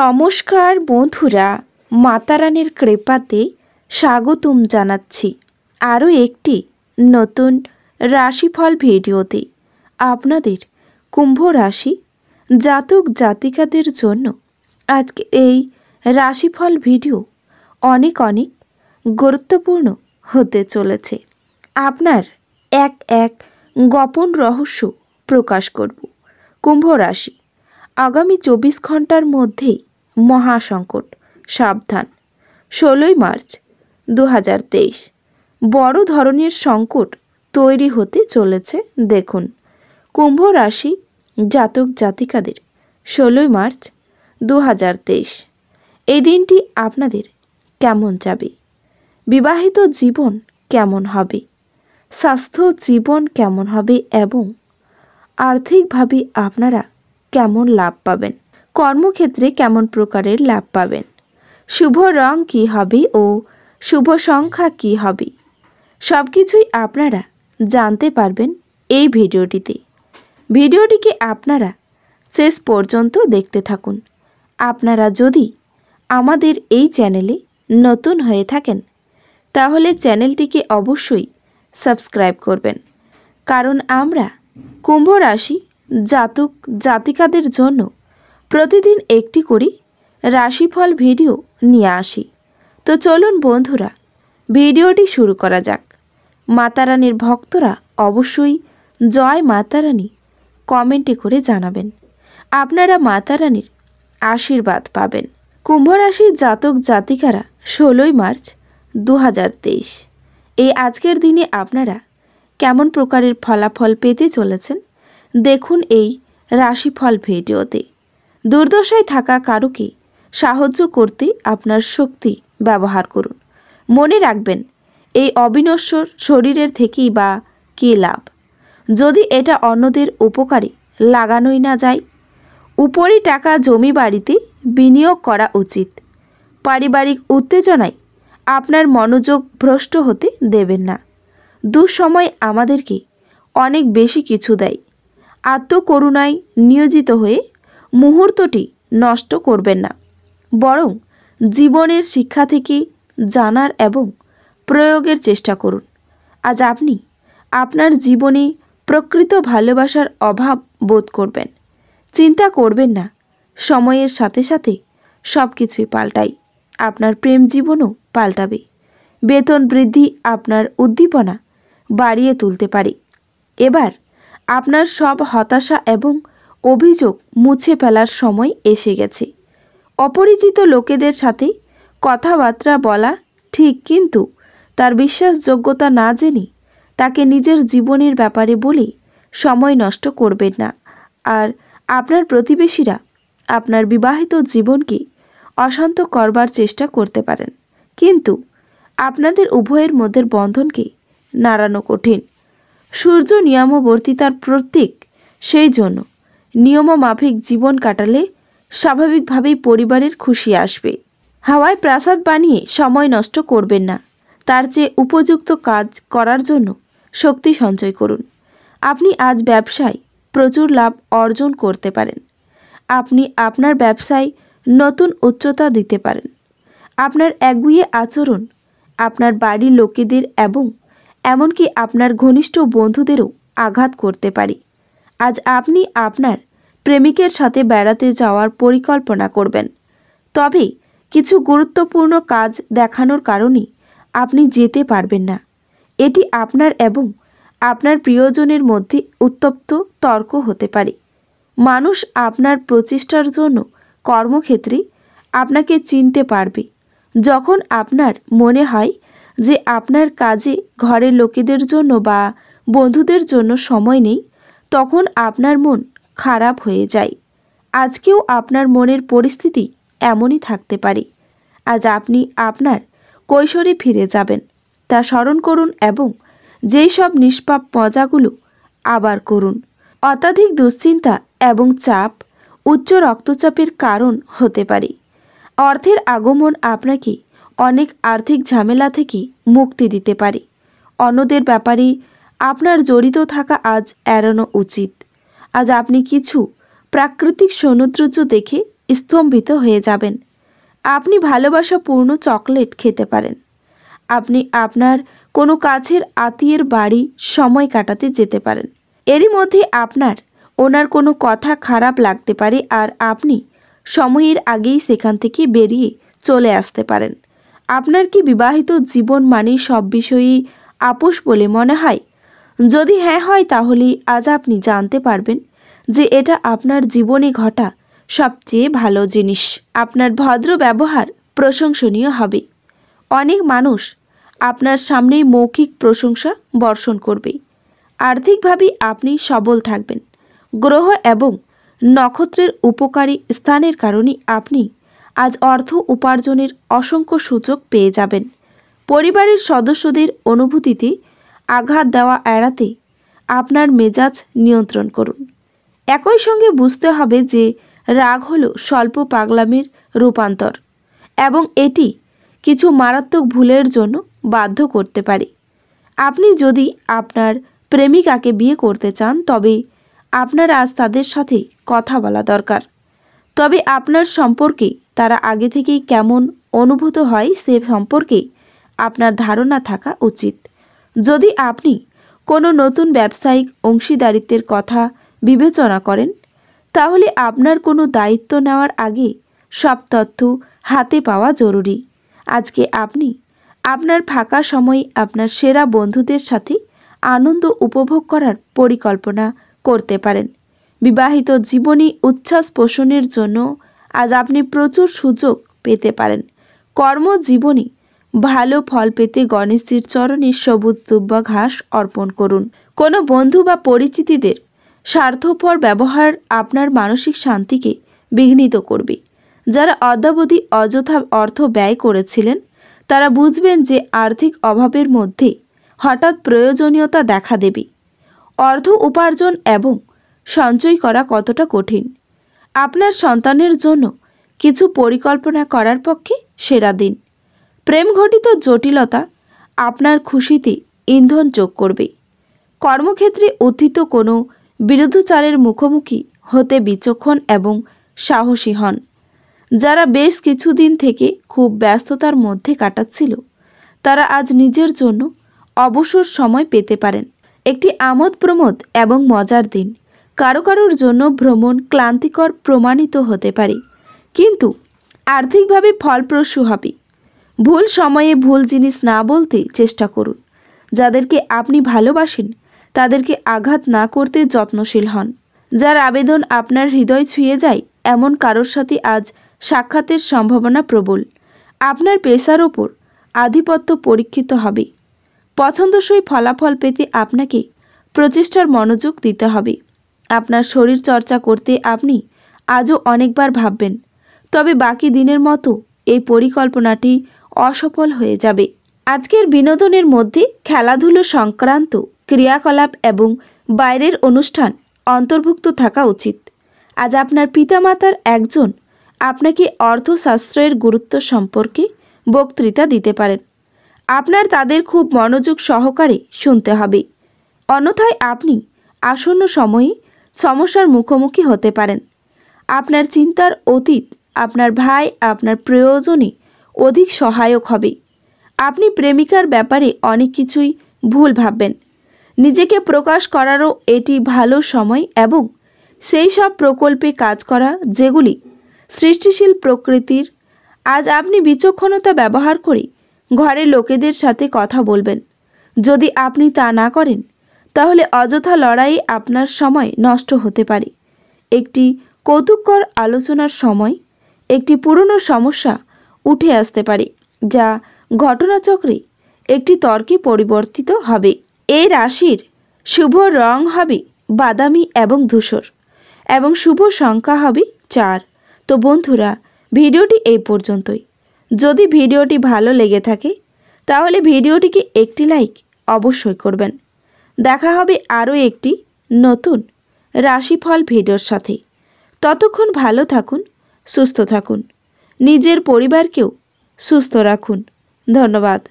নমস্কার বন্ধুরা মাতারানের কৃপাতে স্বাগতম জানাচ্ছি আরও একটি নতুন রাশিফল ভিডিওতে আপনাদের কুম্ভ রাশি জাতক জাতিকাদের জন্য আজকে এই রাশিফল ভিডিও অনেক অনেক গুরুত্বপূর্ণ হতে চলেছে আপনার এক এক গোপন রহস্য প্রকাশ করব কুম্ভ রাশি আগামী চব্বিশ ঘন্টার মধ্যেই মহাসংকট সাবধান ষোলোই মার্চ দু বড় ধরনের সংকট তৈরি হতে চলেছে দেখুন কুম্ভ রাশি জাতক জাতিকাদের ষোলোই মার্চ দু এই দিনটি আপনাদের কেমন যাবে বিবাহিত জীবন কেমন হবে স্বাস্থ্য জীবন কেমন হবে এবং আর্থিকভাবে আপনারা কেমন লাভ পাবেন কর্মক্ষেত্রে কেমন প্রকারের লাভ পাবেন শুভ রং কি হবে ও শুভ সংখ্যা কি হবে সব কিছুই আপনারা জানতে পারবেন এই ভিডিওটিতে ভিডিওটিকে আপনারা শেষ পর্যন্ত দেখতে থাকুন আপনারা যদি আমাদের এই চ্যানেলে নতুন হয়ে থাকেন তাহলে চ্যানেলটিকে অবশ্যই সাবস্ক্রাইব করবেন কারণ আমরা কুম্ভ রাশি জাতক জাতিকাদের জন্য প্রতিদিন একটি করে রাশিফল ভিডিও নিয়ে আসি তো চলুন বন্ধুরা ভিডিওটি শুরু করা যাক মাতারানির ভক্তরা অবশ্যই জয় মাতারানী কমেন্টে করে জানাবেন আপনারা মাতারানির আশীর্বাদ পাবেন কুম্ভ রাশির জাতক জাতিকারা ষোলোই মার্চ দু এই আজকের দিনে আপনারা কেমন প্রকারের ফলাফল পেতে চলেছেন দেখুন এই রাশিফল ভিডিওতে দুর্দশায় থাকা কারুকে সাহায্য করতে আপনার শক্তি ব্যবহার করুন মনে রাখবেন এই অবিনশ্বর শরীরের থেকেই বা কে লাভ যদি এটা অন্যদের উপকারে লাগানোই না যায় উপরি টাকা জমি বাড়িতে বিনিয়োগ করা উচিত পারিবারিক উত্তেজনায় আপনার মনোযোগ ভ্রষ্ট হতে দেবেন না দুঃসময় আমাদেরকে অনেক বেশি কিছু দেয় আত্মকরুণায় নিয়োজিত হয়ে মুহূর্তটি নষ্ট করবেন না বরং জীবনের শিক্ষা থেকে জানার এবং প্রয়োগের চেষ্টা করুন আজ আপনি আপনার জীবনে প্রকৃত ভালোবাসার অভাব বোধ করবেন চিন্তা করবেন না সময়ের সাথে সাথে সব কিছুই পাল্টাই আপনার প্রেম জীবনও পাল্টাবে বেতন বৃদ্ধি আপনার উদ্দীপনা বাড়িয়ে তুলতে পারে এবার আপনার সব হতাশা এবং অভিযোগ মুছে ফেলার সময় এসে গেছে অপরিচিত লোকেদের সাথে কথাবার্তা বলা ঠিক কিন্তু তার বিশ্বাসযোগ্যতা না জেনে তাকে নিজের জীবনের ব্যাপারে বলে সময় নষ্ট করবেন না আর আপনার প্রতিবেশীরা আপনার বিবাহিত জীবনকে অশান্ত করবার চেষ্টা করতে পারেন কিন্তু আপনাদের উভয়ের মধ্যে বন্ধনকে নাড়ানো কঠিন সূর্য নিয়মবর্তিতার প্রতীক সেই জন্য নিয়মমাফিক জীবন কাটালে স্বাভাবিকভাবেই পরিবারের খুশি আসবে হাওয়ায় প্রাসাদ বানিয়ে সময় নষ্ট করবেন না তার চেয়ে উপযুক্ত কাজ করার জন্য শক্তি সঞ্চয় করুন আপনি আজ ব্যবসায় প্রচুর লাভ অর্জন করতে পারেন আপনি আপনার ব্যবসায় নতুন উচ্চতা দিতে পারেন আপনার একগুয়ে আচরণ আপনার বাড়ির লোকেদের এবং এমনকি আপনার ঘনিষ্ঠ বন্ধুদেরও আঘাত করতে পারে আজ আপনি আপনার প্রেমিকের সাথে বেড়াতে যাওয়ার পরিকল্পনা করবেন তবে কিছু গুরুত্বপূর্ণ কাজ দেখানোর কারণে আপনি যেতে পারবেন না এটি আপনার এবং আপনার প্রিয়জনের মধ্যে উত্তপ্ত তর্ক হতে পারে মানুষ আপনার প্রচেষ্টার জন্য কর্মক্ষেত্রে আপনাকে চিনতে পারবে যখন আপনার মনে হয় যে আপনার কাজে ঘরের লোকেদের জন্য বা বন্ধুদের জন্য সময় নেই তখন আপনার মন খারাপ হয়ে যায় আজকেও আপনার মনের পরিস্থিতি এমনই থাকতে পারে আজ আপনি আপনার কৈশোরে ফিরে যাবেন তা স্মরণ করুন এবং যেই সব নিষ্পাপ মজাগুলো আবার করুন অত্যাধিক দুশ্চিন্তা এবং চাপ উচ্চ রক্তচাপের কারণ হতে পারে অর্থের আগমন আপনাকে অনেক আর্থিক ঝামেলা থেকে মুক্তি দিতে পারে অন্যদের ব্যাপারে আপনার জড়িত থাকা আজ এড়ানো উচিত আজ আপনি কিছু প্রাকৃতিক সৌন্দর্য দেখে স্তম্ভিত হয়ে যাবেন আপনি ভালোবাসা পূর্ণ চকলেট খেতে পারেন আপনি আপনার কোনো কাছের আত্মীয়ের বাড়ি সময় কাটাতে যেতে পারেন এরই মধ্যে আপনার ওনার কোনো কথা খারাপ লাগতে পারে আর আপনি সময়ের আগেই সেখান থেকে বেরিয়ে চলে আসতে পারেন আপনার কি বিবাহিত জীবন মানে সব বিষয়েই আপোষ বলে মনে হয় যদি হ্যাঁ হয় তাহলে আজ আপনি জানতে পারবেন যে এটা আপনার জীবনে ঘটা সবচেয়ে ভালো জিনিস আপনার ভদ্র ব্যবহার প্রশংসনীয় হবে অনেক মানুষ আপনার সামনেই মৌখিক প্রশংসা বর্ষণ করবে আর্থিকভাবে আপনি সবল থাকবেন গ্রহ এবং নক্ষত্রের উপকারী স্থানের কারণে আপনি আজ অর্থ উপার্জনের অসংখ্য সূচক পেয়ে যাবেন পরিবারের সদস্যদের অনুভূতিতে আঘাত দেওয়া এড়াতে আপনার মেজাজ নিয়ন্ত্রণ করুন একই সঙ্গে বুঝতে হবে যে রাগ হল স্বল্প পাগলামির রূপান্তর এবং এটি কিছু মারাত্মক ভুলের জন্য বাধ্য করতে পারে আপনি যদি আপনার প্রেমিকাকে বিয়ে করতে চান তবে আপনার আজ তাদের সাথে কথা বলা দরকার তবে আপনার সম্পর্কে তারা আগে থেকেই কেমন অনুভূত হয় সে সম্পর্কে আপনার ধারণা থাকা উচিত যদি আপনি কোনো নতুন ব্যবসায়িক অংশীদারিত্বের কথা বিবেচনা করেন তাহলে আপনার কোনো দায়িত্ব নেওয়ার আগে সব তথ্য হাতে পাওয়া জরুরি আজকে আপনি আপনার ফাঁকা সময়ে আপনার সেরা বন্ধুদের সাথে আনন্দ উপভোগ করার পরিকল্পনা করতে পারেন বিবাহিত জীবনী উচ্ছ্বাস পোষণের জন্য আজ আপনি প্রচুর সুযোগ পেতে পারেন কর্মজীবনী ভালো ফল পেতে গণেশজির চরণে সবুজ দুব্বা ঘাস অর্পণ করুন কোনো বন্ধু বা পরিচিতিদের স্বার্থপর ব্যবহার আপনার মানসিক শান্তিকে বিঘ্নিত করবে যারা অদ্যাবধি অযথা অর্থ ব্যয় করেছিলেন তারা বুঝবেন যে আর্থিক অভাবের মধ্যে হঠাৎ প্রয়োজনীয়তা দেখা দেবে অর্থ উপার্জন এবং সঞ্চয় করা কতটা কঠিন আপনার সন্তানের জন্য কিছু পরিকল্পনা করার পক্ষে সেরা দিন প্রেম ঘটিত জটিলতা আপনার খুশিতে ইন্ধন যোগ করবে কর্মক্ষেত্রে উত্থিত কোনো বিরোধচারের মুখোমুখি হতে বিচক্ষণ এবং সাহসী হন যারা বেশ কিছুদিন থেকে খুব ব্যস্ততার মধ্যে কাটাচ্ছিল তারা আজ নিজের জন্য অবসর সময় পেতে পারেন একটি আমোদ প্রমোদ এবং মজার দিন কারো কারোর জন্য ভ্রমণ ক্লান্তিকর প্রমাণিত হতে পারে কিন্তু আর্থিকভাবে ফলপ্রসূ হবে ভুল সময়ে ভুল জিনিস না বলতে চেষ্টা করুন যাদেরকে আপনি ভালোবাসেন তাদেরকে আঘাত না করতে যত্নশীল হন যার আবেদন আপনার হৃদয় ছুঁয়ে যায় এমন কারোর সাথে আজ সাক্ষাতের সম্ভাবনা প্রবল আপনার পেশার ওপর আধিপত্য পরীক্ষিত হবে পছন্দসই ফলাফল পেতে আপনাকে প্রচেষ্টার মনোযোগ দিতে হবে আপনার শরীর চর্চা করতে আপনি আজও অনেকবার ভাববেন তবে বাকি দিনের মতো এই পরিকল্পনাটি অসফল হয়ে যাবে আজকের বিনোদনের মধ্যে খেলাধুলো সংক্রান্ত ক্রিয়াকলাপ এবং বাইরের অনুষ্ঠান অন্তর্ভুক্ত থাকা উচিত আজ আপনার পিতামাতার একজন আপনাকে অর্থশাস্ত্রের গুরুত্ব সম্পর্কে বক্তৃতা দিতে পারেন আপনার তাদের খুব মনোযোগ সহকারে শুনতে হবে অন্যথায় আপনি আসন্ন সময়ে সমস্যার মুখোমুখি হতে পারেন আপনার চিন্তার অতীত আপনার ভাই আপনার প্রয়োজনে অধিক সহায়ক হবে আপনি প্রেমিকার ব্যাপারে অনেক কিছুই ভুল ভাববেন নিজেকে প্রকাশ করারও এটি ভালো সময় এবং সেই সব প্রকল্পে কাজ করা যেগুলি সৃষ্টিশীল প্রকৃতির আজ আপনি বিচক্ষণতা ব্যবহার করে ঘরের লোকেদের সাথে কথা বলবেন যদি আপনি তা না করেন তাহলে অযথা লড়াই আপনার সময় নষ্ট হতে পারে একটি কৌতুককর আলোচনার সময় একটি পুরনো সমস্যা উঠে আসতে পারে যা ঘটনাচক্রে একটি তর্কে পরিবর্তিত হবে এই রাশির শুভ রং হবে বাদামি এবং ধূসর এবং শুভ সংখ্যা হবে চার তো বন্ধুরা ভিডিওটি এই পর্যন্তই যদি ভিডিওটি ভালো লেগে থাকে তাহলে ভিডিওটিকে একটি লাইক অবশ্যই করবেন দেখা হবে আরও একটি নতুন রাশিফল ভিডিওর সাথে ততক্ষণ ভালো থাকুন সুস্থ থাকুন নিজের পরিবারকেও সুস্থ রাখুন ধন্যবাদ